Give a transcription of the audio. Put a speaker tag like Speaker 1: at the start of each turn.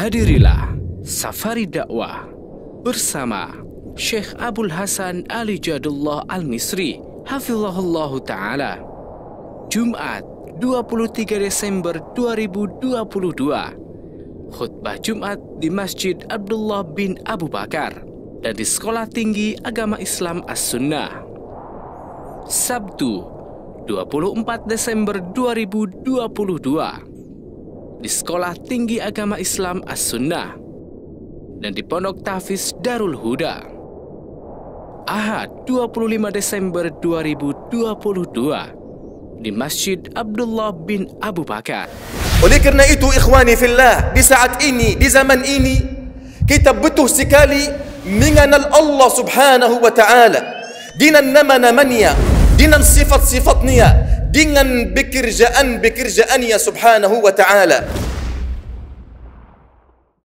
Speaker 1: Hadirilah Safari Dakwah bersama Syekh Abdul Hasan Ali Jadullah Al-Misri Hafizahullah Ta'ala Jumat 23 Desember 2022 Khutbah Jumat di Masjid Abdullah bin Abu Bakar dan di Sekolah Tinggi Agama Islam As-Sunnah Sabtu 24 Desember 2022 di Sekolah Tinggi Agama Islam As-Sunnah dan di Pondok Tafis Darul Huda. Ahad 25 Desember 2022 di Masjid Abdullah bin Abu Bakar. Oleh karena itu ikhwani fillah di saat
Speaker 2: ini di zaman ini kita butuh sekali mengenal Allah Subhanahu wa taala dengan nama-namanya dengan sifat-sifatnya dengan bekerjaan-bekerjaannya subhanahu wa ta'ala